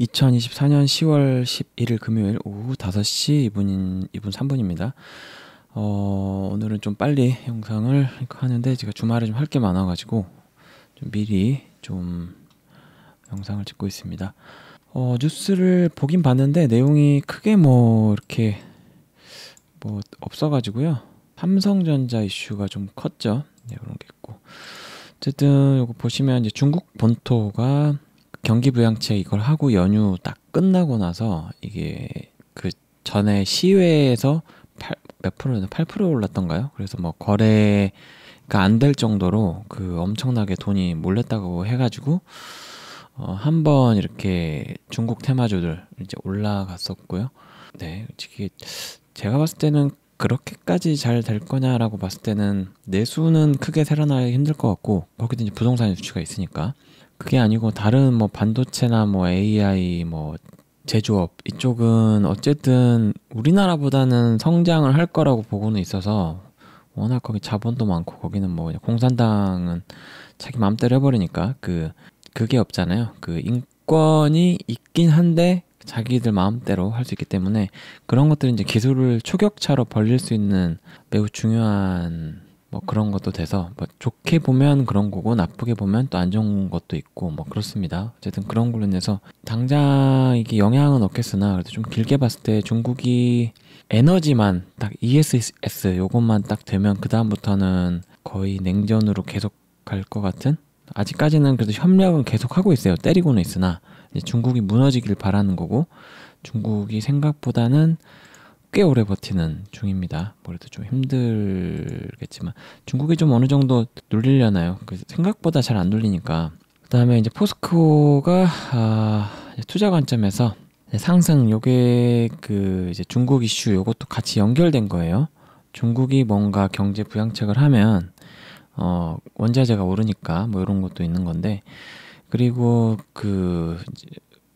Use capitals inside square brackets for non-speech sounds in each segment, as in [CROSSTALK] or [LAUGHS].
2024년 10월 11일 금요일 오후 5시 2분, 2분 3분입니다. 어, 오늘은 좀 빨리 영상을 하는데 제가 주말에 좀 할 게 많아가지고 좀 미리 좀 영상을 찍고 있습니다. 어, 뉴스를 보긴 봤는데 내용이 크게 뭐 이렇게 뭐 없어가지고요. 삼성전자 이슈가 좀 컸죠. 네, 그런 게 있고. 어쨌든 이거 보시면 이제 중국 본토가 경기 부양책 이걸 하고 연휴 딱 끝나고 나서 이게 그 전에 시외에서 8, 몇 프로였나 8% 올랐던가요? 그래서 뭐 거래가 안 될 정도로 그 엄청나게 돈이 몰렸다고 해가지고 어, 한번 이렇게 중국 테마주들 이제 올라갔었고요. 네, 솔직히 제가 봤을 때는 그렇게까지 잘 될 거냐라고 봤을 때는 내수는 크게 살아나기 힘들 것 같고 거기도 이 부동산 유치가 있으니까 그게 아니고 다른 뭐 반도체나 뭐 AI 뭐 제조업 이쪽은 어쨌든 우리나라보다는 성장을 할 거라고 보고는 있어서 워낙 거기 자본도 많고 거기는 뭐 공산당은 자기 마음대로 해버리니까 그 그게 없잖아요. 그 인권이 있긴 한데 자기들 마음대로 할 수 있기 때문에 그런 것들은 이제 기술을 초격차로 벌릴 수 있는 매우 중요한 뭐 그런 것도 돼서 뭐 좋게 보면 그런 거고 나쁘게 보면 또 안 좋은 것도 있고 뭐 그렇습니다. 어쨌든 그런 걸로 인해서 당장 이게 영향은 없겠으나 그래도 좀 길게 봤을 때 중국이 에너지만 딱 ESS 요것만 딱 되면 그 다음부터는 거의 냉전으로 계속 갈 것 같은 아직까지는 그래도 협력은 계속 하고 있어요. 때리고는 있으나 이제 중국이 무너지길 바라는 거고 중국이 생각보다는 꽤 오래 버티는 중입니다. 아래도좀 힘들겠지만 중국이 좀 어느 정도 눌리려나요? 그 생각보다 잘 안 눌리니까 그 다음에 이제 포스코가 아, 이제 투자 관점에서 상승 요게 그 이제 중국 이슈 요것도 같이 연결된 거예요. 중국이 뭔가 경제 부양책을 하면 어 원자재가 오르니까 뭐 이런 것도 있는 건데 그리고 그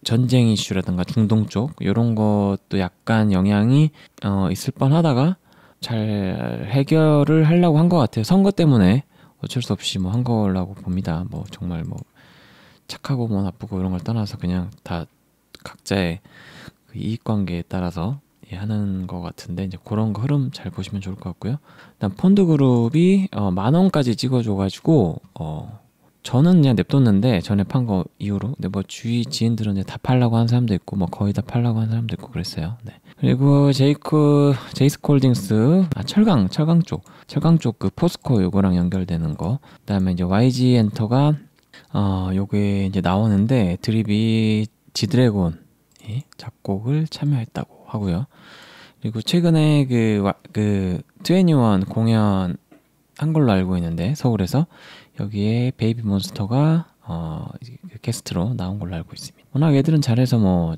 전쟁 이슈라든가 중동 쪽 이런 것도 약간 영향이 어, 있을 뻔하다가 잘 해결을 하려고 한 것 같아요. 선거 때문에 어쩔 수 없이 뭐 한 거라고 봅니다. 뭐 정말 뭐 착하고 뭐 나쁘고 이런 걸 떠나서 그냥 다 각자의 그 이익 관계에 따라서 예, 하는 것 같은데 이제 그런 거 흐름 잘 보시면 좋을 것 같고요. 일단 펀드 그룹이 어, 만 원까지 찍어줘가지고 어, 저는 그냥 냅뒀는데 전에 판 거 이후로 근데 뭐 주위 지인들은 이제 다 팔라고 한 사람도 있고 뭐 거의 다 팔라고 한 사람도 있고 그랬어요. 네. 그리고 제이크 제이스 콜딩스 아 철강 철강 쪽 철강 쪽 그 포스코 요거랑 연결되는 거 그다음에 이제 YG 엔터가 어 요게 이제 나오는데 드립이 지드래곤 예? 작곡을 참여했다고 하고요. 그리고 최근에 그그 트그21 공연 한 걸로 알고 있는데 서울에서 여기에 베이비 몬스터가 어, 그 게스트로 나온 걸로 알고 있습니다. 워낙 애들은 잘해서 뭐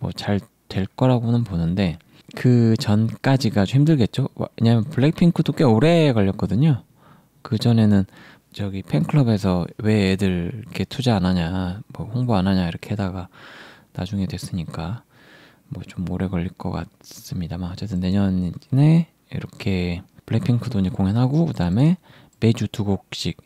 뭐 잘 될 거라고는 보는데 그 전까지가 좀 힘들겠죠. 왜냐하면 블랙핑크도 꽤 오래 걸렸거든요. 그 전에는 저기 팬클럽에서 왜 애들 이렇게 투자 안 하냐, 뭐 홍보 안 하냐 이렇게 해다가 나중에 됐으니까 뭐 좀 오래 걸릴 것 같습니다만 어쨌든 내년에 이렇게 블랙핑크도 이제 공연하고 그다음에 매주 두 곡씩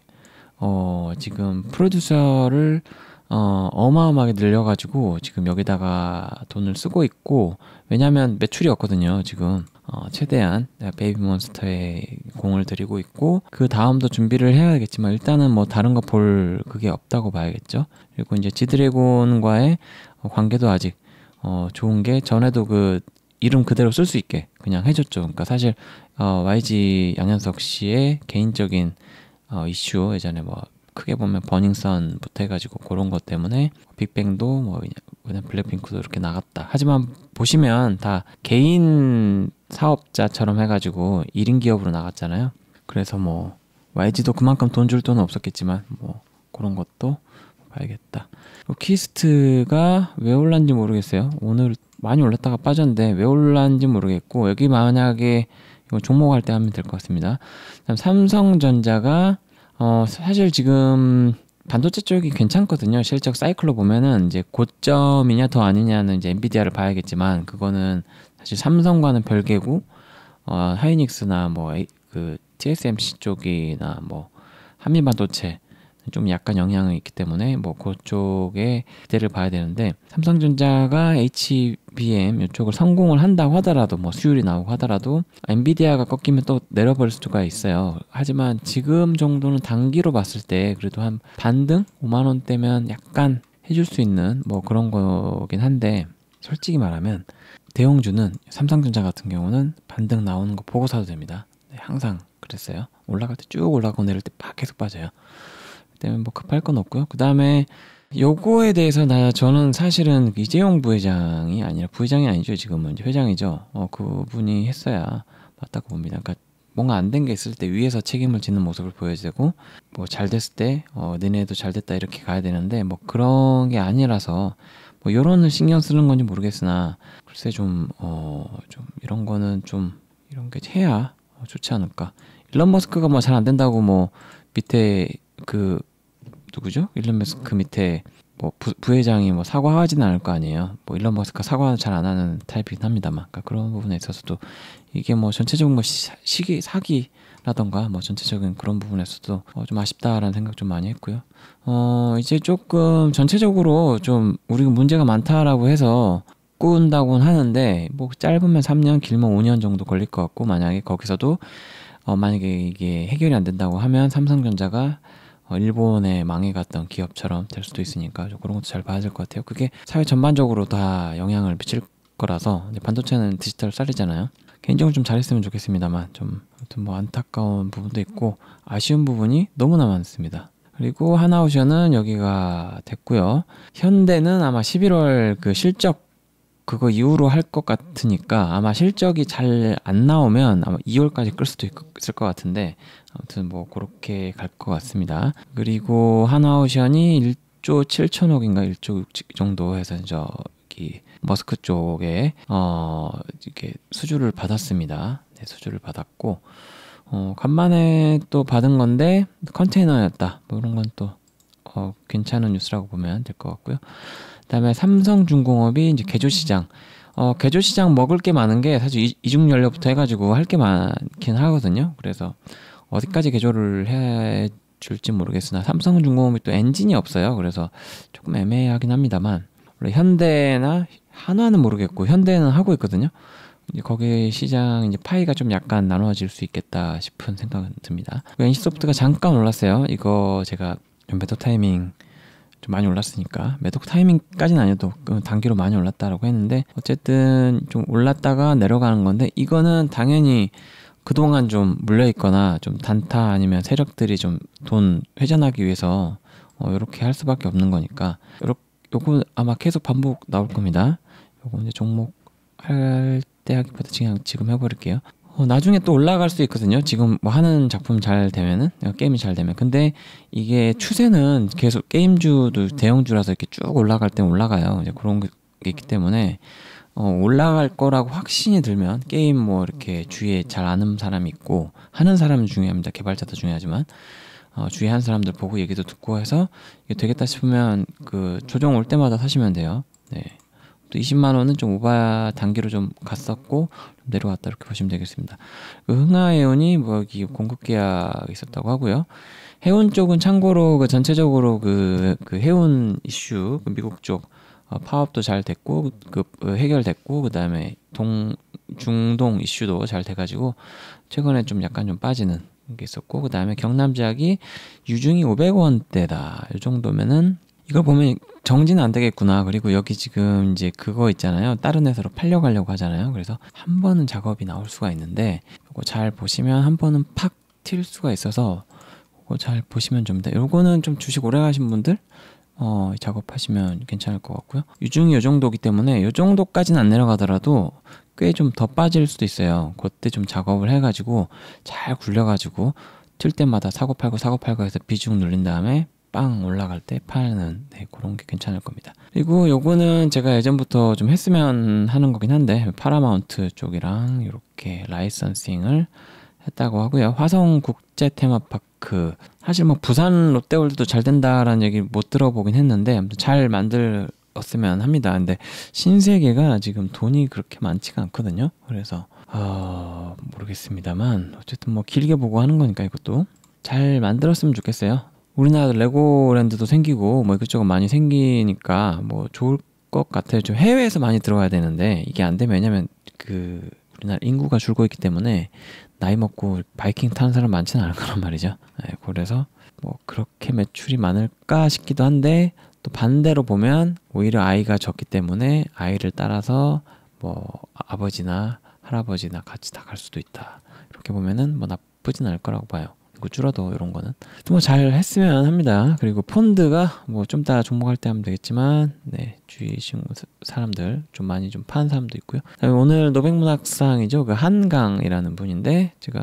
어, 지금 프로듀서를 어, 어마어마하게 늘려가지고 지금 여기다가 돈을 쓰고 있고 왜냐하면 매출이 없거든요 지금 어, 최대한 베이비몬스터에 공을 들이고 있고 그 다음도 준비를 해야겠지만 일단은 뭐 다른 거 볼 그게 없다고 봐야겠죠 그리고 이제 지드래곤과의 관계도 아직 어, 좋은 게 전에도 그 이름 그대로 쓸 수 있게 그냥 해줬죠 그러니까 사실 어, YG 양현석 씨의 개인적인 어, 이슈 예전에 뭐 크게 보면 버닝썬부터 해가지고 그런 것 때문에 빅뱅도 뭐 그냥 블랙핑크도 이렇게 나갔다. 하지만 보시면 다 개인 사업자처럼 해가지고 1인 기업으로 나갔잖아요. 그래서 뭐 YG도 그만큼 돈 줄 돈은 없었겠지만 뭐 그런 것도 봐야겠다. 키스트가 왜 올랐는지 모르겠어요. 오늘 많이 올랐다가 빠졌는데 왜 올랐는지 모르겠고 여기 만약에 이거 종목할 때 하면 될 것 같습니다. 다음 삼성전자가 어 사실 지금 반도체 쪽이 괜찮거든요. 실적 사이클로 보면은 이제 고점이냐 더 아니냐는 이제 엔비디아를 봐야겠지만 그거는 사실 삼성과는 별개고 어 하이닉스나 뭐 그 TSMC 쪽이나 뭐 한미반도체 좀 약간 영향이 있기 때문에 뭐 그쪽에 기대를 봐야 되는데 삼성전자가 HBM 이쪽을 성공을 한다고 하더라도 뭐 수율이 나오고 하더라도 엔비디아가 꺾이면 또 내려버릴 수가 있어요. 하지만 지금 정도는 단기로 봤을 때 그래도 한 반등 5만 원대면 약간 해줄 수 있는 뭐 그런 거긴 한데 솔직히 말하면 대형주는 삼성전자 같은 경우는 반등 나오는 거 보고 사도 됩니다. 네, 항상 그랬어요. 올라갈 때 쭉 올라가고 내릴 때 막 계속 빠져요. 그 때문에 뭐 급할 건 없고요. 그 다음에 요거에 대해서 나 저는 사실은 그 이재용 부회장이 아니라 부회장이 아니죠 지금은 회장이죠. 어 그분이 했어야 맞다고 봅니다. 그러니까 뭔가 안 된 게 있을 때 위에서 책임을 지는 모습을 보여야 되고 뭐 잘 됐을 때 어, 너네도 잘 됐다 이렇게 가야 되는데 뭐 그런 게 아니라서 뭐 요런 신경 쓰는 건지 모르겠으나 글쎄 좀 어좀 어, 이런 거는 좀 이런 게 해야 좋지 않을까. 일론 머스크가 뭐 잘 안 된다고 뭐 밑에 그 누구죠? 일론 머스크 그 밑에 뭐 부, 부회장이 뭐 사과하진 않을 거 아니에요. 뭐 일론 머스크가 사과는 잘 안 하는 타입이긴 합니다만, 그러니까 그런 부분에 있어서도 이게 뭐 전체적인 뭐 시, 시기 사기라던가 뭐 전체적인 그런 부분에서도 어, 좀 아쉽다라는 생각 좀 많이 했고요. 어 이제 조금 전체적으로 좀 우리가 문제가 많다라고 해서 꾸운다고는 하는데 뭐 짧으면 3년, 길면 5년 정도 걸릴 것 같고 만약에 거기서도 어 만약에 이게 해결이 안 된다고 하면 삼성전자가 어, 일본에 망해갔던 기업처럼 될 수도 있으니까 그런 것도 잘 봐야 될 것 같아요. 그게 사회 전반적으로 다 영향을 미칠 거라서 반도체는 디지털 쌀이잖아요. 개인적으로 좀 잘했으면 좋겠습니다만 좀 아무튼 뭐 안타까운 부분도 있고 아쉬운 부분이 너무나 많습니다. 그리고 하나우션은 여기가 됐고요. 현대는 아마 11월 그 실적 그거 이후로 할 것 같으니까 아마 실적이 잘 안 나오면 아마 2월까지 끌 수도 있을 것 같은데 아무튼 뭐 그렇게 갈 것 같습니다. 그리고 하나오션이 1조 7천억인가 1조 6 정도 해서 저기 머스크 쪽에 어 이렇게 수주를 받았습니다. 네, 수주를 받았고 어 간만에 또 받은 건데 컨테이너였다. 뭐 이런 건또 어, 괜찮은 뉴스라고 보면 될 것 같고요. 그다음에 삼성중공업이 이제 음. 개조시장. 어, 개조시장 먹을 게 많은 게 사실 이중연료부터 해가지고 할 게 많긴 하거든요. 그래서 어디까지 개조를 해 줄지 모르겠으나 삼성중공업이 또 엔진이 없어요. 그래서 조금 애매하긴 합니다만 원래 현대나 한화는 모르겠고 현대는 하고 있거든요. 이제 거기 시장 이제 파이가 좀 약간 나눠질 수 있겠다 싶은 생각은 듭니다. NC소프트가 그 잠깐 올랐어요. 이거 제가 연배터 타이밍 좀 많이 올랐으니까 매도 타이밍까지는 아니어도 그 단기로 많이 올랐다라고 했는데 어쨌든 좀 올랐다가 내려가는 건데 이거는 당연히 그동안 좀 물려있거나 좀 단타 아니면 세력들이 좀 돈 회전하기 위해서 어, 이렇게 할 수밖에 없는 거니까 요렇, 요거 아마 계속 반복 나올 겁니다 요거 이제 종목 할 때 하기보다 그냥 지금 해버릴게요 어, 나중에 또 올라갈 수 있거든요. 지금 뭐 하는 작품 잘 되면은 어, 게임이 잘 되면. 근데 이게 추세는 계속 게임주도 대형주라서 이렇게 쭉 올라갈 때 올라가요. 이제 그런 게 있기 때문에 어, 올라갈 거라고 확신이 들면 게임 뭐 이렇게 주위에 잘 아는 사람이 있고 하는 사람이 중요합니다. 개발자도 중요하지만 어, 주위에 한 사람들 보고 얘기도 듣고 해서 이게 되겠다 싶으면 그 조정 올 때마다 사시면 돼요. 네. 또 20만 원은 좀 오바 단계로 좀 갔었고 좀 내려왔다 이렇게 보시면 되겠습니다. 그 흥하해운이 뭐 여기 공급 계약 있었다고 하고요. 해운 쪽은 참고로 그 전체적으로 그, 그 해운 이슈 그 미국 쪽 어, 파업도 잘 됐고 그 어, 해결됐고 그 다음에 동 중동 이슈도 잘 돼가지고 최근에 좀 약간 좀 빠지는 게 있었고 그 다음에 경남 지역이 유중이 500원대다 이 정도면은 이걸 보면 정지는 안 되겠구나. 그리고 여기 지금 이제 그거 있잖아요. 다른 회사로 팔려가려고 하잖아요. 그래서 한 번은 작업이 나올 수가 있는데 이거 잘 보시면 한 번은 팍 튈 수가 있어서 이거 잘 보시면 좀니다 요거는 좀 주식 오래 가신 분들 어, 작업하시면 괜찮을 것 같고요. 유중이 요 정도기 때문에 요 정도까지는 안 내려가더라도 꽤 좀 더 빠질 수도 있어요. 그때 좀 작업을 해가지고 잘 굴려가지고 튈 때마다 사고 팔고 사고 팔고 해서 비중 눌린 다음에 빵 올라갈 때 파는 네, 그런 게 괜찮을 겁니다. 그리고 요거는 제가 예전부터 좀 했으면 하는 거긴 한데 파라마운트 쪽이랑 이렇게 라이선싱을 했다고 하고요. 화성 국제 테마파크 사실 뭐 부산 롯데월드도 잘 된다라는 얘기 못 들어보긴 했는데 아무튼 잘 만들었으면 합니다. 근데 신세계가 지금 돈이 그렇게 많지가 않거든요. 그래서 어, 모르겠습니다만 어쨌든 뭐 길게 보고 하는 거니까 이것도 잘 만들었으면 좋겠어요. 우리나라 레고랜드도 생기고 뭐 이것저것 많이 생기니까 뭐 좋을 것 같아요. 좀 해외에서 많이 들어가야 되는데 이게 안 되면 왜냐면 그 우리나라 인구가 줄고 있기 때문에 나이 먹고 바이킹 타는 사람 많지는 않을 거란 말이죠. 네, 그래서 뭐 그렇게 매출이 많을까 싶기도 한데 또 반대로 보면 오히려 아이가 적기 때문에 아이를 따라서 뭐 아버지나 할아버지나 같이 다 갈 수도 있다. 이렇게 보면은 뭐 나쁘진 않을 거라고 봐요. 그 줄어도 이런 거는 뭐잘 했으면 합니다. 그리고 폰드가 뭐좀다 종목할 때 하면 되겠지만 네 주위 친구 사람들 좀 많이 좀 파는 사람도 있고요. 오늘 노백문학상이죠. 그 한강이라는 분인데 제가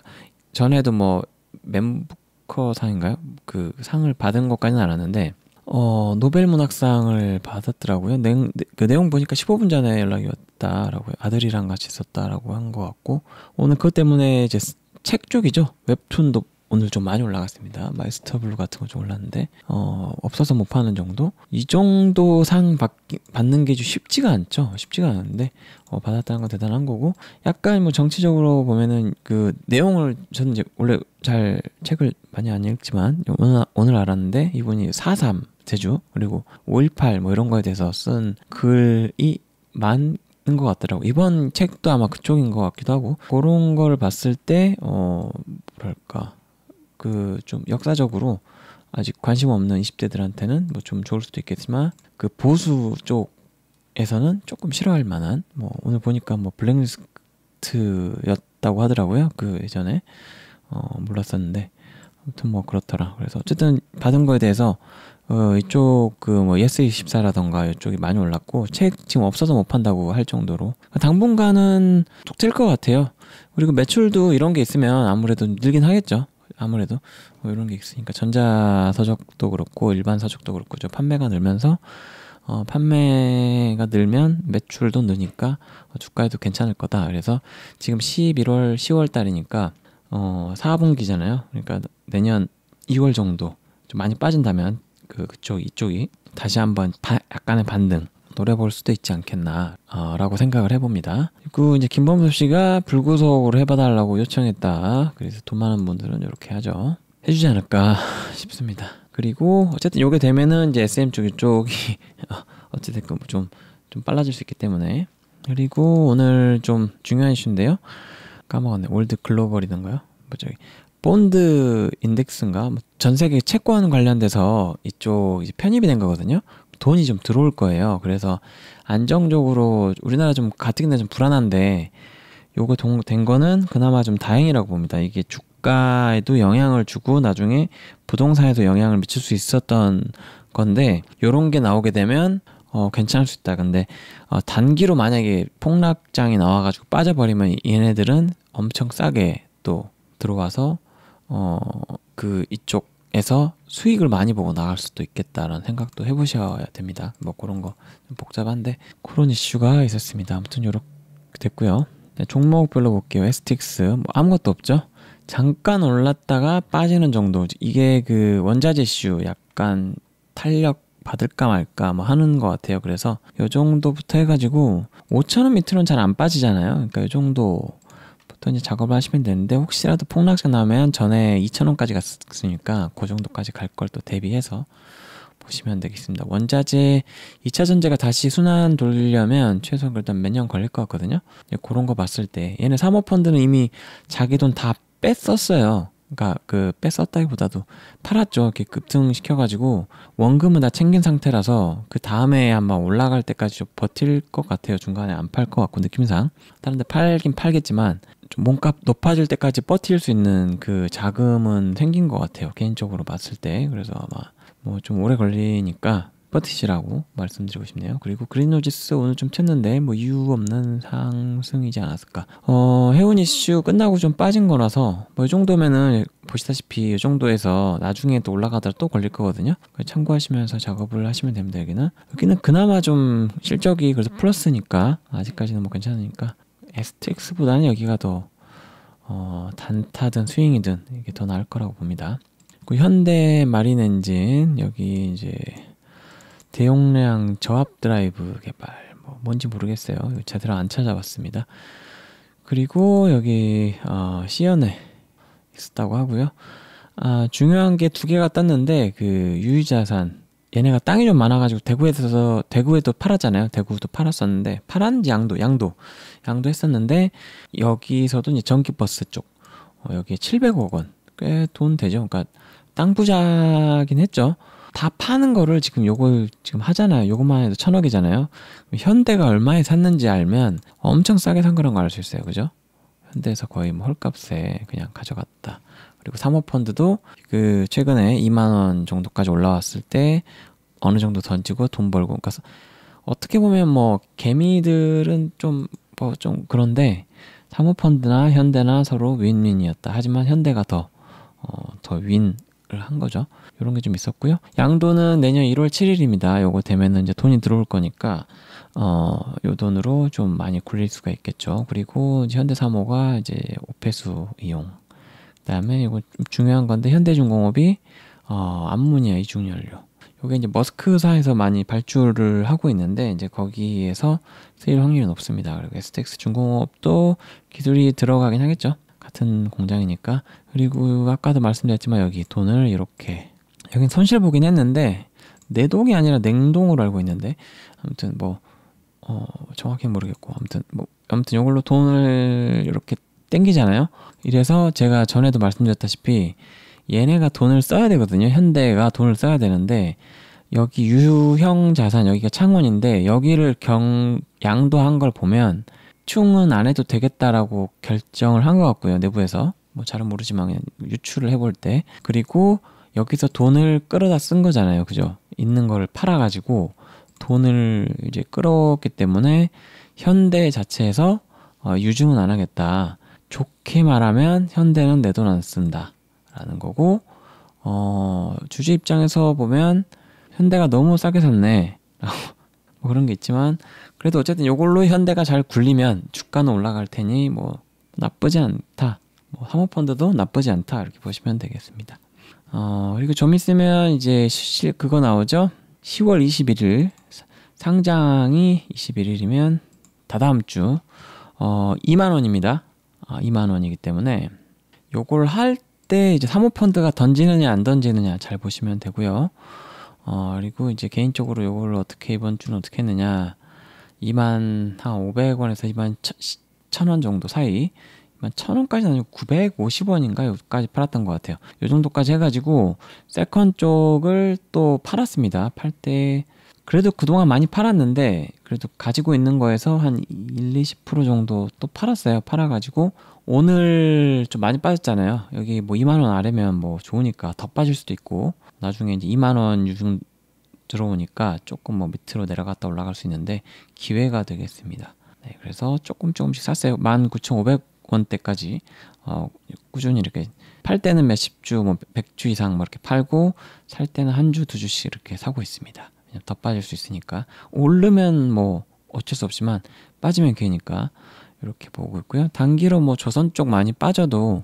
전에도 뭐 멤부커 상인가요? 그 상을 받은 것까지는 알았는데 어 노벨 문학상을 받았더라고요. 내용 그 내용 보니까 15분 전에 연락이 왔다라고요. 아들이랑 같이 있었다라고한 것 같고 오늘 그것 때문에 이제 책 쪽이죠. 웹툰도 오늘 좀 많이 올라갔습니다. 마이스터블루 같은 거 좀 올랐는데 어, 없어서 못 파는 정도. 이 정도 상 받, 받는 게 좀 쉽지가 않죠. 쉽지가 않은데 어, 받았다는 건 대단한 거고 약간 뭐 정치적으로 보면은 그 내용을 저는 이제 원래 잘 책을 많이 안 읽지만 오늘, 오늘 알았는데 이분이 4.3 제주 그리고 5.18 뭐 이런 거에 대해서 쓴 글이 많 있것 같더라고. 이번 책도 아마 그쪽인 것 같기도 하고 그런 걸 봤을 때 어, 뭐랄까 그좀 역사적으로 아직 관심 없는 20대들한테는 뭐 좀 좋을 수도 있겠지만 그 보수 쪽에서는 조금 싫어할 만한 뭐 오늘 보니까 뭐 블랙리스트였다고 하더라고요. 그 예전에 어 몰랐었는데 아무튼 뭐 그렇더라. 그래서 어쨌든 받은 거에 대해서 어 이쪽 그뭐 예스 24라던가 이쪽이 많이 올랐고 책 지금 없어서 못 판다고 할 정도로 그러니까 당분간은 독질 것 같아요. 그리고 매출도 이런 게 있으면 아무래도 늘긴 하겠죠. 아무래도 뭐 이런 게 있으니까 전자 서적도 그렇고 일반 서적도 그렇고 저 판매가 늘면서 어, 판매가 늘면 매출도 느니까 어, 주가에도 괜찮을 거다. 그래서 지금 11월, 10월 달이니까 어, 4분기잖아요. 그러니까 내년 2월 정도 좀 많이 빠진다면 그 그쪽 이쪽이 다시 한번 바, 약간의 반등 노래볼 수도 있지 않겠나라고 어, 생각을 해봅니다. 그리고 이제 김범수 씨가 불구속으로 해봐달라고 요청했다. 그래서 돈 많은 분들은 이렇게 하죠. 해주지 않을까 [LAUGHS] 싶습니다. 그리고 어쨌든 요게 되면은 이제 SM 쪽 쪽이 [LAUGHS] 어찌됐 좀, 좀 빨라질 수 있기 때문에 그리고 오늘 좀 중요한 이슈인데요. 까먹었네. 월드 글로벌이던가요? 뭐 저기 본드 인덱스인가? 뭐 전 세계 채권 관련돼서 이쪽 편입이 된 거거든요. 돈이 좀 들어올 거예요. 그래서 안정적으로 우리나라 좀 가뜩이나 좀 불안한데 요거 동, 된 거는 그나마 좀 다행이라고 봅니다. 이게 주가에도 영향을 주고 나중에 부동산에도 영향을 미칠 수 있었던 건데 요런 게 나오게 되면 어, 괜찮을 수 있다. 근데 어, 단기로 만약에 폭락장이 나와가지고 빠져버리면 얘네들은 엄청 싸게 또 들어와서 어, 그 이쪽 에서 수익을 많이 보고 나갈 수도 있겠다는 생각도 해보셔야 됩니다. 뭐 그런 거 복잡한데 그런 이슈가 있었습니다. 아무튼 요렇게 됐고요. 네, 종목별로 볼게요. 에스틱스 뭐 아무것도 없죠. 잠깐 올랐다가 빠지는 정도. 이게 그 원자재 이슈 약간 탄력 받을까 말까 뭐 하는 것 같아요. 그래서 요 정도부터 해가지고 5천원 밑으로는 잘 안 빠지잖아요. 그러니까 요 정도 또 이제 작업을 하시면 되는데 혹시라도 폭락세 나면 전에 2,000원까지 갔으니까 그 정도까지 갈 걸 또 대비해서 보시면 되겠습니다. 원자재 2차 전제가 다시 순환 돌리려면 최소 한그 일단 몇년 걸릴 것 같거든요. 그런 거 봤을 때 얘네 사모펀드는 이미 자기 돈 다 뺐었어요. 그러니까 그 뺐었다기보다도 팔았죠. 이렇게 급등시켜가지고 원금은 다 챙긴 상태라서 그 다음에 아마 올라갈 때까지 좀 버틸 것 같아요. 중간에 안 팔 것 같고 느낌상 다른데 팔긴 팔겠지만 좀 몸값 높아질 때까지 버틸 수 있는 그 자금은 생긴 것 같아요. 개인적으로 봤을 때. 그래서 아마 뭐 좀 오래 걸리니까 버티시라고 말씀드리고 싶네요. 그리고 그린오지스 오늘 좀 쳤는데 뭐 이유 없는 상승이지 않았을까. 어, 해운 이슈 끝나고 좀 빠진 거라서 뭐 이 정도면은 보시다시피 이 정도에서 나중에 또올라가더라도또 걸릴 거거든요. 참고하시면서 작업을 하시면 됩니다. 여기는 여기는 그나마 좀 실적이 그래서 플러스니까 아직까지는 뭐 괜찮으니까 STX보다는 여기가 더 어, 단타든 스윙이든 이게 더 나을 거라고 봅니다. 그 현대 마린 엔진 여기 이제 대용량 저압 드라이브 개발 뭐 뭔지 모르겠어요. 제대로 안 찾아봤습니다. 그리고 여기 어, 시연에 있었다고 하고요. 아, 중요한 게 두 개가 땄는데 그 유유자산 얘네가 땅이 좀 많아가지고 대구에서 대구에도 팔았잖아요. 대구도 팔았었는데 팔았는지 양도 양도 양도 했었는데 여기서도 이제 전기버스 쪽 어, 여기 700억 원 꽤 돈 되죠. 그러니까 땅 부자긴 했죠. 다 파는 거를 지금 요걸 지금 하잖아요. 요것만 해도 천억이잖아요. 현대가 얼마에 샀는지 알면 엄청 싸게 산 거란 걸 알 수 있어요. 그죠? 현대에서 거의 뭐 헐값에 그냥 가져갔다. 그리고 사모펀드도 그 최근에 2만 원 정도까지 올라왔을 때 어느 정도 던지고 돈 벌고 그러니까 어떻게 보면 뭐 개미들은 좀 뭐좀 뭐 그런데 사모펀드나 현대나 서로 윈윈이었다. 하지만 현대가 더 어, 더 윈을 한 거죠. 이런 게 좀 있었고요. 양도는 내년 1월 7일입니다. 요거 되면은 이제 돈이 들어올 거니까 어, 요 돈으로 좀 많이 굴릴 수가 있겠죠. 그리고 현대사모가 이제 오페수 이용 그다음에 이거 중요한 건데 현대중공업이 어, 암모니아 이중연료. 요게 이제 머스크사에서 많이 발주를 하고 있는데 이제 거기에서 쓰일 확률은 높습니다. 그리고 STX 중공업도 기술이 들어가긴 하겠죠. 같은 공장이니까. 그리고 아까도 말씀드렸지만 여기 돈을 이렇게 여긴 손실 보긴 했는데 내동이 아니라 냉동으로 알고 있는데 아무튼 뭐 어, 정확히 모르겠고 아무튼 뭐 아무튼 이걸로 돈을 이렇게 땡기잖아요. 이래서 제가 전에도 말씀드렸다시피 얘네가 돈을 써야 되거든요. 현대가 돈을 써야 되는데 여기 유형 자산 여기가 창원인데 여기를 경 양도한 걸 보면 충은 안 해도 되겠다라고 결정을 한 것 같고요. 내부에서 뭐 잘은 모르지만 유출을 해볼 때 그리고 여기서 돈을 끌어다 쓴 거잖아요. 그죠? 있는 거를 팔아가지고 돈을 이제 끌었기 때문에 현대 자체에서 어, 유증은 안 하겠다. 좋게 말하면 현대는 내 돈 안 쓴다. 라는 거고, 어, 주주 입장에서 보면 현대가 너무 싸게 샀네. [LAUGHS] 뭐 그런 게 있지만, 그래도 어쨌든 이걸로 현대가 잘 굴리면 주가는 올라갈 테니 뭐 나쁘지 않다. 뭐 사모펀드도 나쁘지 않다. 이렇게 보시면 되겠습니다. 어, 그리고 좀 있으면 이제 실, 그거 나오죠? 10월 21일, 상장이 21일이면 다다음 주, 어, 2만원입니다. 아, 2만 원이기 때문에 요걸 할 때 이제 사모펀드가 던지느냐 안 던지느냐 잘 보시면 되고요. 어, 그리고 이제 개인적으로 요걸 어떻게 이번 주는 어떻게 했느냐 2만 한 500원에서 2만 1,000원 정도 사이 2만 1,000원까지는 아니고 950원인가 요까지 팔았던 것 같아요. 요 정도까지 해가지고 세컨 쪽을 또 팔았습니다. 팔때 그래도 그동안 많이 팔았는데 그래도 가지고 있는 거에서 한 1, 20% 정도 또 팔았어요. 팔아 가지고 오늘 좀 많이 빠졌잖아요. 여기 뭐 2만 원 아래면 뭐 좋으니까 더 빠질 수도 있고 나중에 이제 2만 원유즘 들어오니까 조금 뭐 밑으로 내려갔다 올라갈 수 있는데 기회가 되겠습니다. 네, 그래서 조금 조금씩 샀어요. 19,500원대까지 어, 꾸준히 이렇게 팔 때는 몇십 주, 뭐 100주 이상 뭐 이렇게 팔고 살 때는 한 주, 두 주씩 이렇게 사고 있습니다. 더 빠질 수 있으니까 오르면 뭐 어쩔 수 없지만 빠지면 괜히니까 이렇게 보고 있고요. 단기로 뭐 조선 쪽 많이 빠져도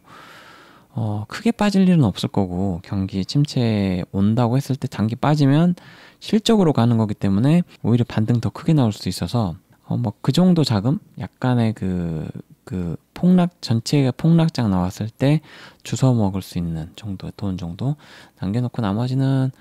어, 크게 빠질 일은 없을 거고 경기 침체 온다고 했을 때 단기 빠지면 실적으로 가는 거기 때문에 오히려 반등 더 크게 나올 수 있어서 어, 뭐 그 정도 자금 약간의 그, 그 폭락 전체가 폭락장 나왔을 때 주워 먹을 수 있는 정도 돈 정도 남겨놓고 나머지는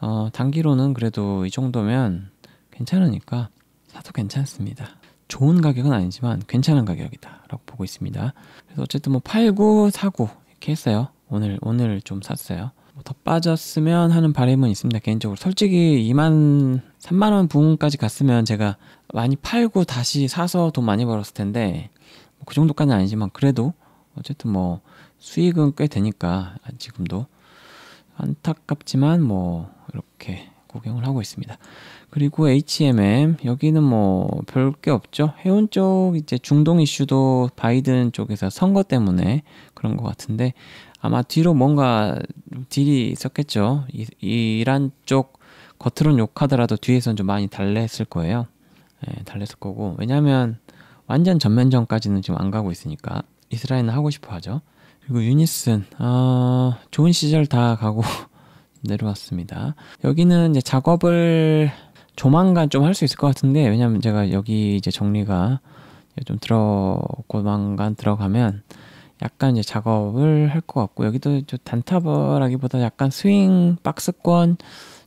어, 단기로는 그래도 이 정도면 괜찮으니까 사도 괜찮습니다. 좋은 가격은 아니지만 괜찮은 가격이다라고 보고 있습니다. 그래서 어쨌든 뭐 팔고 사고 이렇게 했어요. 오늘 오늘 좀 샀어요. 뭐더 빠졌으면 하는 바람은 있습니다. 개인적으로 솔직히 2만 3만 원 부분까지 갔으면 제가 많이 팔고 다시 사서 돈 많이 벌었을 텐데 뭐그 정도까지는 아니지만 그래도 어쨌든 뭐 수익은 꽤 되니까 지금도 안타깝지만 뭐 이렇게 구경을 하고 있습니다. 그리고 HMM 여기는 뭐 별 게 없죠. 해운 쪽 이제 중동 이슈도 바이든 쪽에서 선거 때문에 그런 것 같은데 아마 뒤로 뭔가 딜이 있었겠죠. 이, 이란 쪽 겉으론 욕하더라도 뒤에선 좀 많이 달랬을 거예요. 예, 달랬을 거고 왜냐하면 완전 전면전까지는 지금 안 가고 있으니까 이스라엘은 하고 싶어 하죠. 그리고 유니슨 어, 좋은 시절 다 가고 [LAUGHS] 내려왔습니다. 여기는 이제 작업을 조만간 좀 할 수 있을 것 같은데 왜냐면 제가 여기 이제 정리가 좀 들어 고만간 들어가면 약간 이제 작업을 할 것 같고 여기도 좀 단타벌 하기보다 약간 스윙 박스권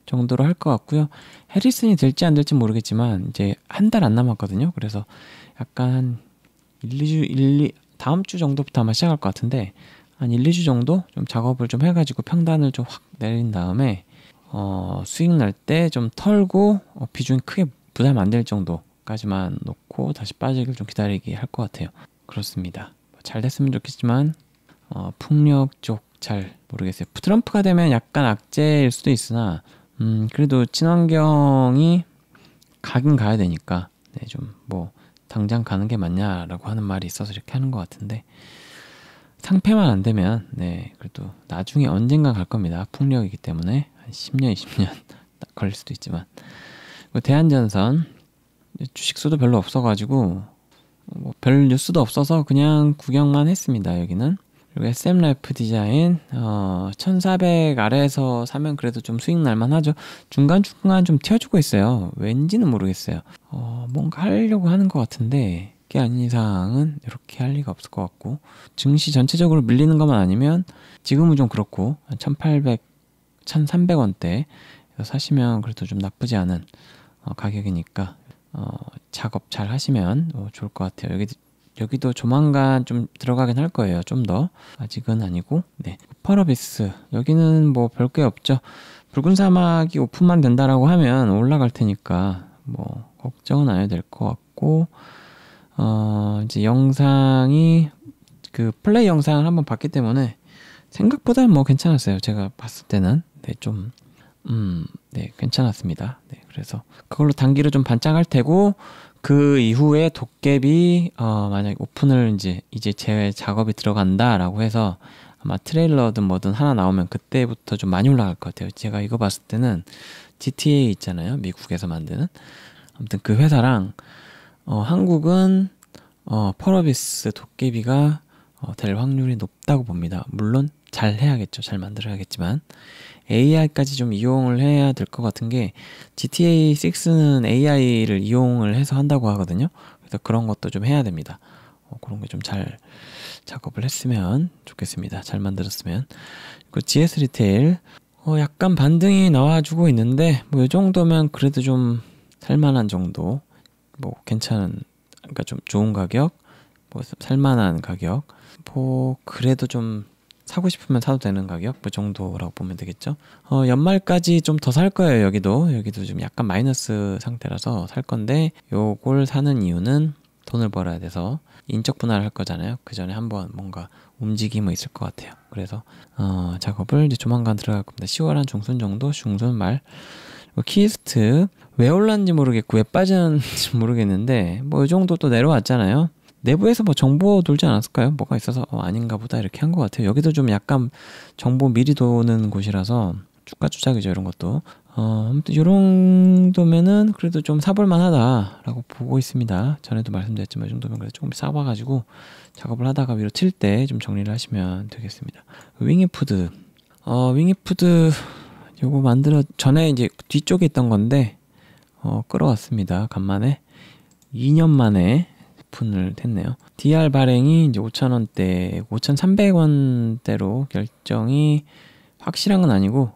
정도로 할 것 같고요. 해리슨이 될지 안 될지 모르겠지만 이제 한 달 안 남았거든요. 그래서 약간 1, 2주 1, 2 다음 주 정도부터 아마 시작할 것 같은데 한 1, 2주 정도 좀 작업을 좀 해가지고 평단을 좀 확 내린 다음에 어, 수익 날 때 좀 털고 어, 비중 크게 부담 안 될 정도까지만 놓고 다시 빠지길 좀기다리게할 것 같아요. 그렇습니다. 뭐 잘 됐으면 좋겠지만 어, 풍력 쪽 잘 모르겠어요. 트럼프가 되면 약간 악재일 수도 있으나 음, 그래도 친환경이 가긴 가야 되니까 네, 좀뭐 당장 가는 게 맞냐라고 하는 말이 있어서 이렇게 하는 것 같은데 상패만 안 되면 네 그래도 나중에 언젠가 갈 겁니다. 풍력이기 때문에 한 10년 20년 [LAUGHS] 걸릴 수도 있지만 그 대한전선 주식수도 별로 없어가지고 뭐 별 뉴스도 없어서 그냥 구경만 했습니다 여기는 그리고 SM라이프 디자인 어, 1400 아래에서 사면 그래도 좀 수익 날만 하죠 중간중간 좀 튀어주고 있어요 왠지는 모르겠어요 어, 뭔가 하려고 하는 것 같은데 게 아닌 이상은 이렇게 할 리가 없을 것 같고 증시 전체적으로 밀리는 것만 아니면 지금은 좀 그렇고 한 1800, 1300원대 사시면 그래도 좀 나쁘지 않은 어, 가격이니까 어, 작업 잘 하시면 어, 좋을 것 같아요. 여기 여기도 조만간 좀 들어가긴 할 거예요. 좀 더 아직은 아니고 네 퍼러비스 여기는 뭐 별게 없죠. 붉은 사막이 오픈만 된다라고 하면 올라갈 테니까 뭐 걱정은 안 해도 될 것 같고 어, 이제 영상이 그 플레이 영상을 한번 봤기 때문에 생각보다 뭐 괜찮았어요. 제가 봤을 때는 네, 좀 음, 네, 괜찮았습니다. 네, 그래서 그걸로 단기를 좀 반짝할 테고 그 이후에 도깨비 어, 만약 오픈을 이제 이제 제 작업이 들어간다라고 해서 아마 트레일러든 뭐든 하나 나오면 그때부터 좀 많이 올라갈 것 같아요. 제가 이거 봤을 때는 GTA 있잖아요. 미국에서 만드는 아무튼 그 회사랑 어, 한국은 어, 펄어비스 도깨비가 어, 될 확률이 높다고 봅니다. 물론 잘 해야겠죠. 잘 만들어야겠지만 AI까지 좀 이용을 해야 될 것 같은 게 GTA 6는 AI를 이용을 해서 한다고 하거든요. 그래서 그런 것도 좀 해야 됩니다. 어, 그런 게 좀 잘 작업을 했으면 좋겠습니다. 잘 만들었으면. 그 GS 리테일 어, 약간 반등이 나와주고 있는데 뭐이 정도면 그래도 좀 살만한 정도 뭐 괜찮은 그러니까 좀 좋은 가격 뭐 살만한 가격 뭐 그래도 좀 사고 싶으면 사도 되는 가격 그 정도라고 보면 되겠죠 어, 연말까지 좀 더 살 거예요 여기도 여기도 좀 약간 마이너스 상태라서 살 건데 요걸 사는 이유는 돈을 벌어야 돼서 인적 분할을 할 거잖아요 그 전에 한번 뭔가 움직임은 있을 것 같아요 그래서 어, 작업을 이제 조만간 들어갈 겁니다 10월 한 중순 정도 중순 말 키스트 왜 올랐는지 모르겠고 왜 빠졌는지 [LAUGHS] 모르겠는데 뭐 이 정도 또 내려왔잖아요. 내부에서 뭐 정보 돌지 않았을까요? 뭐가 있어서 어, 아닌가 보다 이렇게 한 것 같아요. 여기도 좀 약간 정보 미리 도는 곳이라서 주가 추작이죠 이런 것도. 어, 아무튼 이런 도면은 그래도 좀 사볼만하다라고 보고 있습니다. 전에도 말씀드렸지만 이 정도면 그래도 조금 싸봐가지고 작업을 하다가 위로 칠 때 좀 정리를 하시면 되겠습니다. 윙이푸드, 어, 윙이푸드 요거 만들어 전에 이제 뒤쪽에 있던 건데 어, 끌어왔습니다. 간만에 2년 만에 분을 했네요. DR 발행이 5,000원대, 5,300원대로 결정이 확실한 건 아니고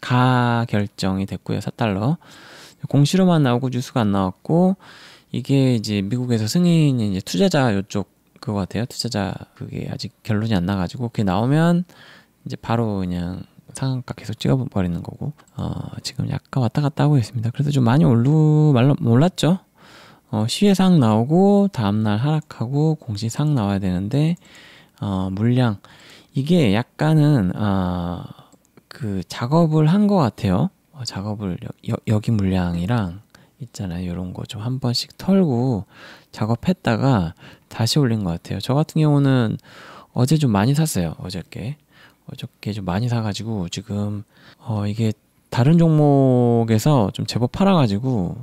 가 결정이 됐고요. 4달러. 공시로만 나오고 뉴스가 안 나왔고 이게 이제 미국에서 승인 이제 투자자 요쪽 그거 같아요. 투자자 그게 아직 결론이 안 나가지고 그게 나오면 이제 바로 그냥 상한가 계속 찍어버리는 거고 어, 지금 약간 왔다 갔다 하고 있습니다. 그래서 좀 많이 올루 말로 몰랐죠. 어, 시외상 나오고 다음날 하락하고 공시상 나와야 되는데 어, 물량 이게 약간은 어, 그 작업을 한것 같아요. 어, 작업을 여, 여기 물량이랑 있잖아요. 이런 거 좀 한 번씩 털고 작업했다가 다시 올린 것 같아요. 저 같은 경우는 어제 좀 많이 샀어요. 어저께 어저께 좀 많이 사가지고 지금 어 이게 다른 종목에서 좀 제법 팔아가지고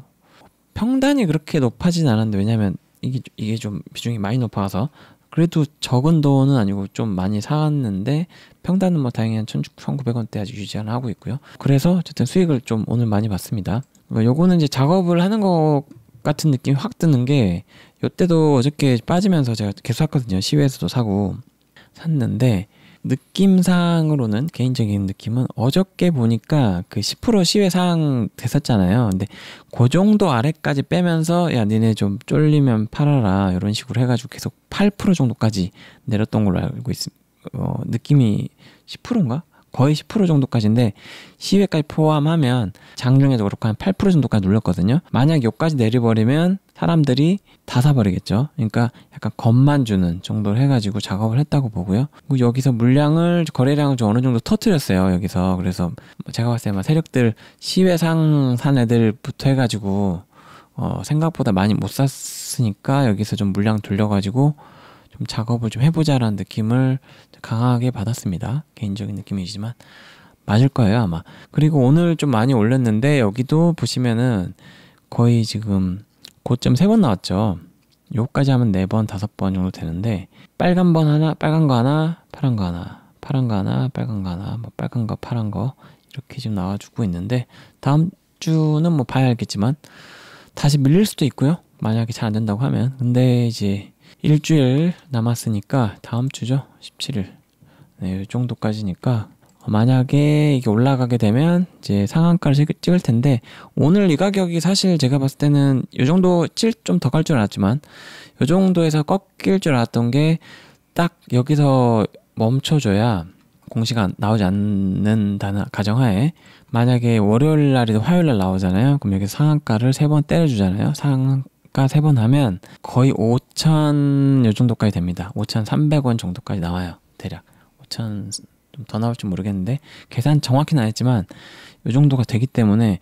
평단이 그렇게 높아진 않았는데 왜냐면 이게 이게 좀 비중이 많이 높아서 그래도 적은 돈은 아니고 좀 많이 사왔는데 평단은 뭐 다행히 한 1,900원대 아직 유지는 하고 있고요. 그래서 어쨌든 수익을 좀 오늘 많이 봤습니다. 뭐 요거는 이제 작업을 하는 것 같은 느낌이 확 드는 게 요때도 어저께 빠지면서 제가 계속 샀거든요. 시외에서도 사고 샀는데 느낌상으로는 개인적인 느낌은 어저께 보니까 그 10% 시회 상 됐었잖아요. 근데 그 정도 아래까지 빼면서 야 니네 좀 쫄리면 팔아라 이런 식으로 해가지고 계속 8% 정도까지 내렸던 걸로 알고 있습니다. 어, 느낌이 10%인가? 거의 10% 정도까지인데 시외까지 포함하면 장중에도 그렇고 한 8% 정도까지 눌렸거든요 만약 요까지 내려버리면 사람들이 다 사버리겠죠. 그러니까 약간 겁만 주는 정도로 해가지고 작업을 했다고 보고요. 그리고 여기서 물량을 거래량을 좀 어느 정도 터트렸어요. 여기서 그래서 제가 봤을 때 세력들 시외상 산 애들부터 해가지고 어, 생각보다 많이 못 샀으니까 여기서 좀 물량 돌려가지고 좀 작업을 좀 해보자라는 느낌을 강하게 받았습니다. 개인적인 느낌이지만 맞을 거예요 아마. 그리고 오늘 좀 많이 올렸는데 여기도 보시면은 거의 지금 고점 세 번 나왔죠. 요까지 하면 네 번, 다섯 번 정도 되는데 빨간 번 하나, 빨간 거 하나, 파란 거 하나, 파란 거 하나, 빨간 거 하나, 뭐 빨간 거, 파란 거 이렇게 지금 나와주고 있는데 다음 주는 뭐 봐야 알겠지만 다시 밀릴 수도 있고요. 만약에 잘 안 된다고 하면 근데 이제 일주일 남았으니까 다음 주죠. 17일. 네, 이 정도까지니까 어, 만약에 이게 올라가게 되면 이제 상한가를 찍을 텐데 오늘 이 가격이 사실 제가 봤을 때는 이 정도 좀더 갈 줄 알았지만 이 정도에서 꺾일 줄 알았던 게 딱 여기서 멈춰줘야 공시가 나오지 않는다는 가정하에 만약에 월요일 날이 화요일 날 나오잖아요. 그럼 여기 상한가를 세 번 때려주잖아요. 상한 세가세번 하면 거의 5천 요 정도까지 됩니다. 5,300원 정도까지 나와요. 대략 5천 좀더 나올지 모르겠는데 계산 정확히는 안 했지만 요 정도가 되기 때문에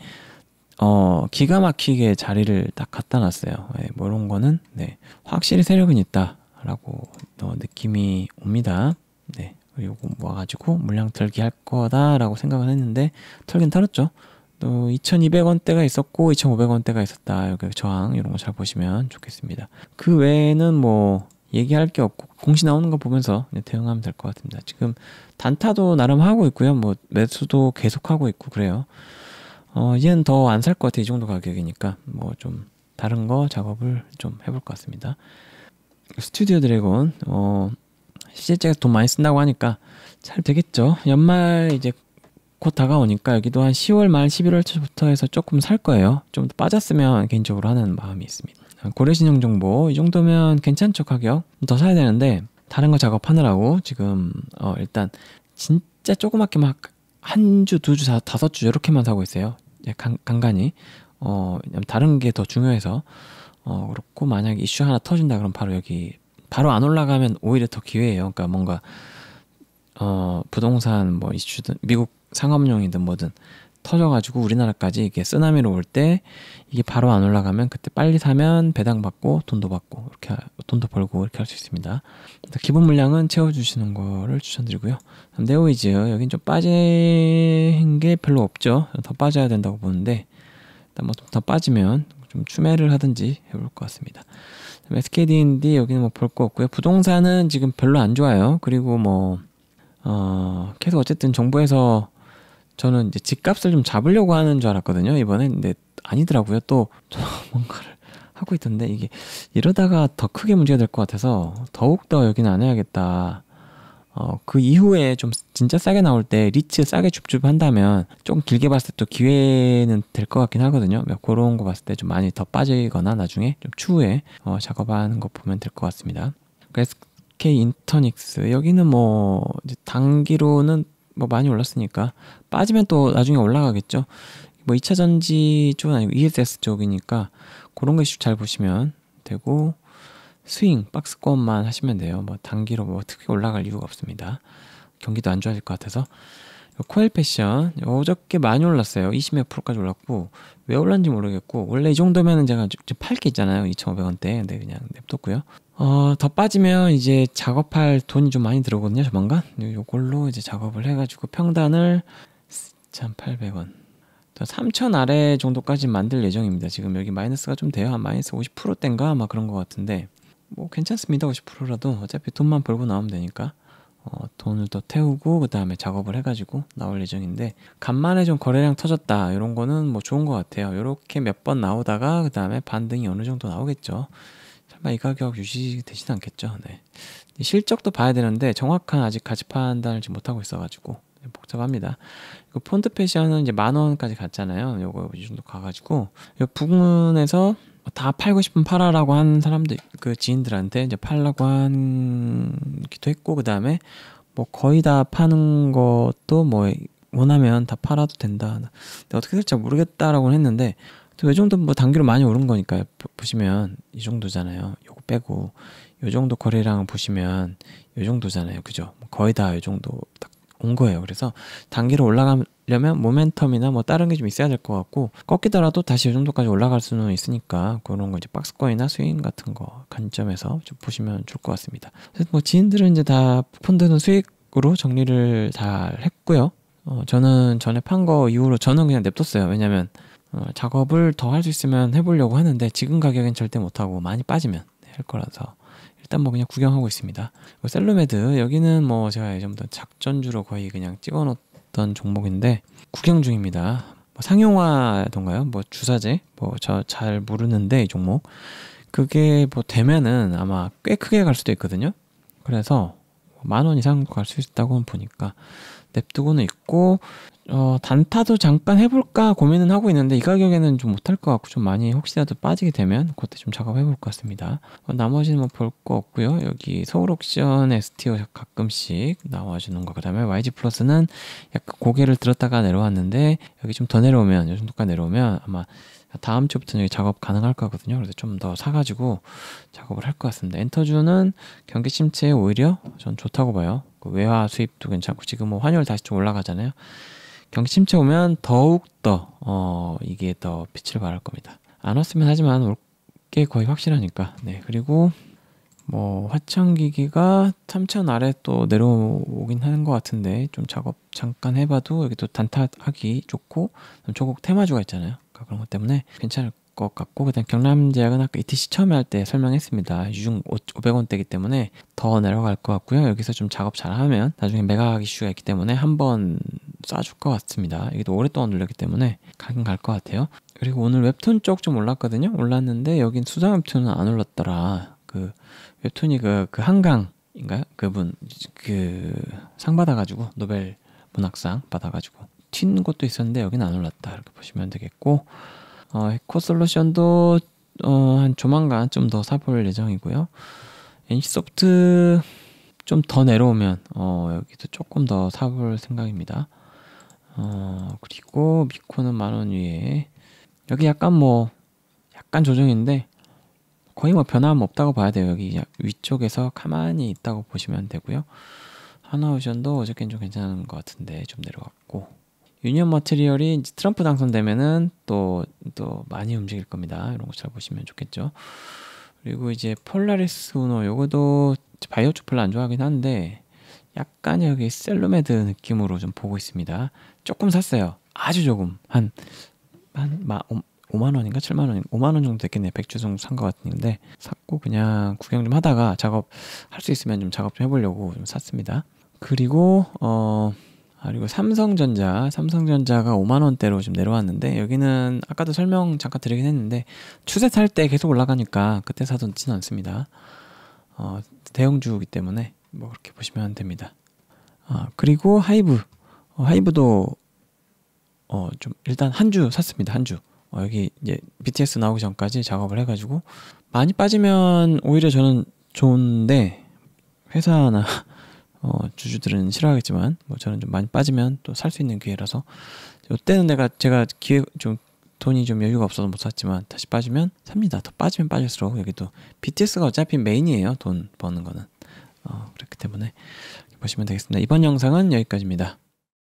어 기가 막히게 자리를 딱 갖다 놨어요. 네, 뭐 이런 거는 네, 확실히 세력은 있다라고 느낌이 옵니다. 네, 그리고 모아가지고 물량 털기 할 거다라고 생각을 했는데 털긴 털었죠. 또 어, 2200원대가 있었고 2500원대가 있었다. 여기 저항 이런 거 잘 보시면 좋겠습니다. 그 외에는 뭐 얘기할 게 없고 공시 나오는 거 보면서 대응하면 될 것 같습니다. 지금 단타도 나름 하고 있고요. 뭐 매수도 계속 하고 있고 그래요. 어, 얘는 더 안 살 것 같아요. 이 정도 가격이니까 뭐 좀 다른 거 작업을 좀 해볼 것 같습니다. 스튜디오 드래곤 어, 실제 돈 많이 쓴다고 하니까 잘 되겠죠. 연말 이제 곧 다가오니까 여기도 한 10월 말 11월 초부터 해서 조금 살 거예요. 좀 더 빠졌으면 개인적으로 하는 마음이 있습니다. 아, 고려신형 정보 이 정도면 괜찮죠 가격? 더 사야 되는데 다른 거 작업하느라고 지금 어 일단 진짜 조그맣게 막 한 주, 두 주, 다, 다섯 주 이렇게만 사고 있어요. 예, 간, 간간히 어 다른 게 더 중요해서 어 그렇고 만약 이슈 하나 터진다 그럼 바로 여기 바로 안 올라가면 오히려 더 기회예요. 그러니까 뭔가 어 부동산 뭐 이슈든 미국 상업용이든 뭐든 터져가지고 우리나라까지 이게 쓰나미로 올 때 이게 바로 안 올라가면 그때 빨리 사면 배당받고 돈도 받고 이렇게 돈도 벌고 이렇게 할 수 있습니다. 기본 물량은 채워주시는 거를 추천드리고요. 네오이즈 여긴 좀 빠진 게 별로 없죠. 더 빠져야 된다고 보는데 일단 뭐더 빠지면 좀 추매를 하든지 해볼 것 같습니다. SKD인디 여기는 뭐 볼 거 없고요. 부동산은 지금 별로 안 좋아요. 그리고 뭐 어, 계속 어쨌든 정부에서 저는 이제 집값을 좀 잡으려고 하는 줄 알았거든요 이번에 근데 아니더라고요 또 [LAUGHS] 뭔가를 하고 있던데 이게 이러다가 더 크게 문제가 될 것 같아서 더욱더 여기는 안 해야겠다 어, 그 이후에 좀 진짜 싸게 나올 때 리츠 싸게 줍줍 한다면 좀 길게 봤을 때 또 기회는 될 것 같긴 하거든요. 그런 거 봤을 때 좀 많이 더 빠지거나 나중에 좀 추후에 어, 작업하는 거 보면 될 것 같습니다. SK 그 인터닉스 여기는 뭐 이제 단기로는 뭐 많이 올랐으니까 빠지면 또 나중에 올라가겠죠. 뭐 2차 전지 쪽은 아니고 ESS 쪽이니까 그런 거 이슈 잘 보시면 되고 스윙 박스권만 하시면 돼요. 뭐 단기로 뭐 특히 올라갈 이유가 없습니다. 경기도 안 좋아질 것 같아서 코일 패션 어저께 많이 올랐어요. 20몇 프로까지 올랐고 왜 올랐는지 모르겠고 원래 이 정도면은 제가 팔게 있잖아요. 2,500원대 근데 그냥 냅뒀고요. 어, 더 빠지면 이제 작업할 돈이 좀 많이 들어오거든요, 조만간. 요걸로 이제 작업을 해가지고 평단을 1 8 0 0원3,000 아래 정도까지 만들 예정입니다. 지금 여기 마이너스가 좀 돼요. 한 마이너스 50%대인가? 아 그런 것 같은데. 뭐 괜찮습니다. 50%라도. 어차피 돈만 벌고 나오면 되니까. 어, 돈을 더 태우고 그 다음에 작업을 해가지고 나올 예정인데 간만에 좀 거래량 터졌다 이런 거는 뭐 좋은 것 같아요. 이렇게 몇 번 나오다가 그 다음에 반등이 어느 정도 나오겠죠. 아마 이 가격 유지되진 않겠죠. 네. 실적도 봐야 되는데 정확한 아직가지 판단을 지금 못하고 있어가지고 네, 복잡합니다. 그 폰트 패션은 이제 만 원까지 갔잖아요. 요거 이 정도 가가지고 요 부분에서 다 팔고 싶은 팔아라고 한 사람들 그 지인들한테 이제 팔라고 한기도 했고 그 다음에 뭐 거의 다 파는 것도 뭐 원하면 다 팔아도 된다. 근데 어떻게 될지 모르겠다라고 했는데 이 정도 뭐 단기로 많이 오른 거니까 보시면 이 정도잖아요. 요거 빼고 요 정도 거래량 보시면 요 정도잖아요. 그죠? 뭐 거의 다 요 정도 딱 온 거예요. 그래서 단기로 올라가려면 모멘텀이나 뭐 다른 게 좀 있어야 될 것 같고 꺾이더라도 다시 요 정도까지 올라갈 수는 있으니까 그런 거 이제 박스권이나 스윙 같은 거 관점에서 좀 보시면 좋을 것 같습니다. 그래서 뭐 지인들은 이제 다 펀드는 수익으로 정리를 잘 했고요. 어, 저는 전에 판 거 이후로 저는 그냥 냅뒀어요. 왜냐면 하 어, 작업을 더 할 수 있으면 해보려고 하는데 지금 가격엔 절대 못하고 많이 빠지면 할 거라서 일단 뭐 그냥 구경하고 있습니다. 셀로메드 여기는 뭐 제가 예전부터 작전주로 거의 그냥 찍어놓던 종목인데 구경 중입니다. 뭐 상용화던가요? 뭐 주사제? 뭐 저 잘 모르는데 이 종목 그게 뭐 되면은 아마 꽤 크게 갈 수도 있거든요. 그래서 만 원 이상 갈 수 있다고 보니까 냅두고는 있고 어, 단타도 잠깐 해볼까 고민은 하고 있는데 이 가격에는 좀 못할 것 같고 좀 많이 혹시라도 빠지게 되면 그때 좀 작업해볼 것 같습니다. 어, 나머지는 뭐 볼 거 없고요. 여기 서울옥션 STO 가끔씩 나와주는 거 그다음에 YG 플러스는 약간 고개를 들었다가 내려왔는데 여기 좀 더 내려오면 요 정도까지 내려오면 아마 다음 주부터는 작업 가능할거거든요 그래서 좀 더 사가지고 작업을 할 것 같습니다. 엔터주는 경기 침체에 오히려 전 좋다고 봐요. 그 외화 수입도 괜찮고 지금 뭐 환율 다시 좀 올라가잖아요. 경기 침체 오면 더욱 더 어, 이게 더 빛을 발할 겁니다. 안 왔으면 하지만 올 게 거의 확실하니까. 네 그리고 뭐화창기기가 3천 아래 또 내려오긴 하는 것 같은데 좀 작업 잠깐 해봐도 여기 또 단타하기 좋고 초곡 테마주가 있잖아요 그러까 그런 것 때문에 괜찮을 것 같고 그다음 경남 제약은 아까 ETC 처음에 할 때 설명했습니다. 유 500원대이기 때문에 더 내려갈 것 같고요. 여기서 좀 작업 잘하면 나중에 매각 이슈가 있기 때문에 한번 쏴줄 것 같습니다. 이게 또 오랫동안 눌렸기 때문에 가긴 갈 것 같아요. 그리고 오늘 웹툰 쪽 좀 올랐거든요. 올랐는데 여긴 수상 웹툰은 안 올랐더라. 그 웹툰이 그, 그 한강인가요? 그분 그 상 받아가지고 노벨 문학상 받아가지고 튀는 것도 있었는데 여기는 안 올랐다 이렇게 보시면 되겠고 어, 에코 솔루션도 어, 한 조만간 좀 더 사볼 예정이고요. NC소프트 좀 더 내려오면 어, 여기도 조금 더 사볼 생각입니다. 어, 그리고 미코는 만원 위에 여기 약간 뭐 약간 조정인데 거의 뭐 변함없다고 봐야 돼요. 여기 위쪽에서 가만히 있다고 보시면 되고요. 하나오션도 어저께는 좀 괜찮은 것 같은데 좀 내려갔고 유니언 마테리얼이 트럼프 당선되면은 또 또 많이 움직일 겁니다. 이런 거 잘 보시면 좋겠죠. 그리고 이제 폴라리스 우노 요거도 바이오 쪽 별로 안 좋아하긴 한데 약간 여기 셀로메드 느낌으로 좀 보고 있습니다. 조금 샀어요. 아주 조금 한한 마, 5만 원인가 7만 원 5만 원 정도 됐겠네. 백주정산것 같은데 샀고 그냥 구경 좀 하다가 작업 할 수 있으면 좀 작업 좀 해보려고 좀 샀습니다. 그리고 어 아, 그리고 삼성전자, 삼성전자가 5만원대로 지금 내려왔는데, 여기는 아까도 설명 잠깐 드리긴 했는데, 추세 탈 때 계속 올라가니까 그때 사던지는 않습니다. 어, 대형주기 때문에 뭐 그렇게 보시면 됩니다. 아, 그리고 하이브. 어, 하이브도 어, 좀 일단 한 주 샀습니다. 한 주. 어, 여기 이제 BTS 나오기 전까지 작업을 해 가지고 많이 빠지면 오히려 저는 좋은데 회사나 어, 주주들은 싫어하겠지만 뭐 저는 좀 많이 빠지면 또 살 수 있는 기회라서 이때는 내가 제가 기회 좀 돈이 좀 여유가 없어서 못 샀지만 다시 빠지면 삽니다. 더 빠지면 빠질수록 여기도 BTS가 어차피 메인이에요. 돈 버는 거는 어, 그렇기 때문에 보시면 되겠습니다. 이번 영상은 여기까지입니다.